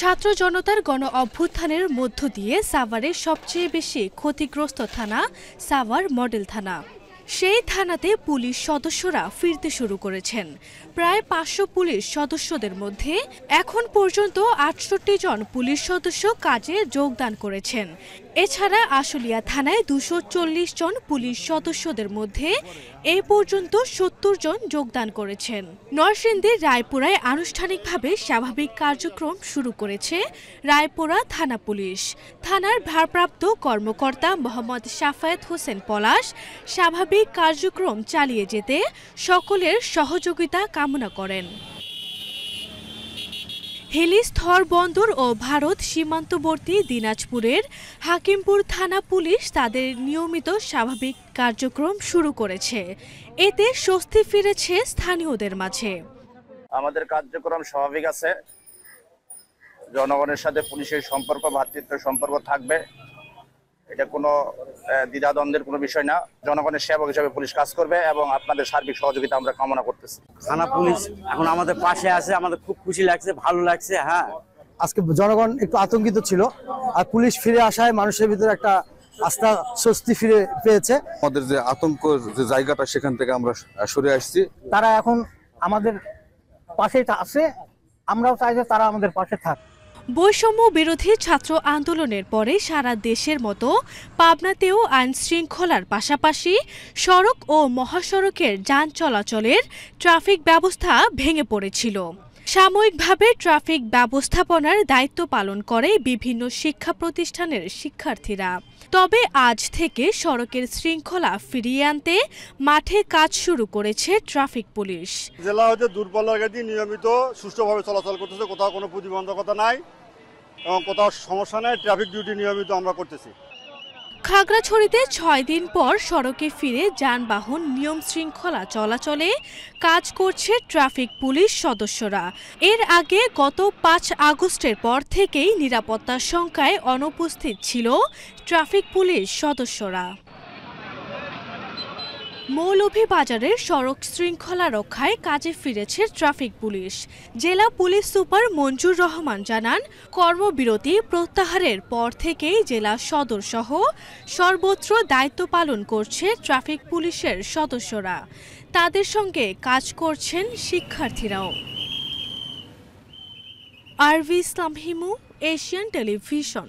ছাত্র জনতার গণ অভ্যুত্থানের মধ্য দিয়ে সাভারের সবচেয়ে বেশি ক্ষতিগ্রস্ত থানা সাভার মডেল থানা সেই থানাতে পুলিশ সদস্যরা ফিরতে শুরু করেছেন প্রায় পাঁচশো পুলিশ সদস্যদের মধ্যে এখন পর্যন্ত আটষট্টি জন পুলিশ সদস্য কাজে যোগদান করেছেন এছাড়া আশুলিয়া থানায় দুশো জন পুলিশ সদস্যদের মধ্যে এ পর্যন্ত সত্তর জন যোগদান করেছেন নরসিংদীর রায়পুরায় আনুষ্ঠানিকভাবে স্বাভাবিক কার্যক্রম শুরু করেছে রায়পুরা থানা পুলিশ থানার ভারপ্রাপ্ত কর্মকর্তা মোহাম্মদ সাফায়েত হোসেন পলাশ স্বাভাবিক কার্যক্রম চালিয়ে যেতে সকলের সহযোগিতা কামনা করেন হেলি স্থল বন্দর ও ভারত সীমান্তবর্তী দিনাজপুরের হাকিমপুর থানা পুলিশ তাদের নিয়মিত স্বাভাবিক কার্যক্রম শুরু করেছে এতে স্বস্তি ফিরেছে স্থানীয়দের মাঝে আমাদের কার্যক্রম স্বাভাবিক আছে জনগণের সাথে পুলিশের সম্পর্ক ভাতৃত্ব সম্পর্ক থাকবে এটা কোনো দ্বিধাদ্বন্দ্বের কোনো বিষয় না জনগণের সেবক হিসাবে পুলিশ কাজ করবে এবং আপনাদের সার্বিক সহযোগিতা আমরা কামনা করতেছি থানা পুলিশ এখন আমাদের পাশে আছে আমাদের খুব খুশি লাগছে ভালো লাগছে হ্যাঁ আজকে জনগণ একটু আতঙ্কিত ছিল আর পুলিশ ফিরে আসায় মানুষের ভিতরে একটা আস্থা স্বস্তি ফিরে পেয়েছে আমাদের যে আতঙ্ক যে জায়গাটা সেখান থেকে আমরা সরে আসছি তারা এখন আমাদের পাশে আছে আমরাও চাই যে তারা আমাদের পাশে থাকে বৈষম্য বিরোধী ছাত্র আন্দোলনের পরে সারা দেশের মতো পাবনাতেও আইন শৃঙ্খলার পাশাপাশি সড়ক ও মহাসড়কের যান চলাচলের ট্রাফিক ব্যবস্থা ভেঙে পড়েছিল সাময়িকভাবে ট্রাফিক ব্যবস্থাপনার দায়িত্ব পালন করে বিভিন্ন শিক্ষা প্রতিষ্ঠানের শিক্ষার্থীরা তবে আজ থেকে সড়কের শৃঙ্খলা ফিরিয়ে আনতে মাঠে কাজ শুরু করেছে ট্রাফিক পুলিশ জেলা হচ্ছে দুর্বল নিয়মিত সুষ্ঠুভাবে চলাচল করতেছে কোথাও কোনো প্রতিবন্ধকতা নাই এবং কোথাও সমস্যা নেই ট্রাফিক ডিউটি নিয়মিত আমরা করতেছি খাগড়াছড়িতে ছয় দিন পর সড়কে ফিরে যানবাহন নিয়ম শৃঙ্খলা চলাচলে কাজ করছে ট্রাফিক পুলিশ সদস্যরা এর আগে গত পাঁচ আগস্টের পর থেকেই নিরাপত্তার সংখ্যায় অনুপস্থিত ছিল ট্রাফিক পুলিশ সদস্যরা মৌলভীবাজারের সড়ক শৃঙ্খলা রক্ষায় কাজে ফিরেছে ট্রাফিক পুলিশ জেলা পুলিশ সুপার মঞ্জুর রহমান জানান কর্মবিরতি প্রত্যাহারের পর থেকেই জেলা সদর সহ সর্বত্র দায়িত্ব পালন করছে ট্রাফিক পুলিশের সদস্যরা তাদের সঙ্গে কাজ করছেন শিক্ষার্থীরাও আরভি ইসলাম হিমু এশিয়ান টেলিভিশন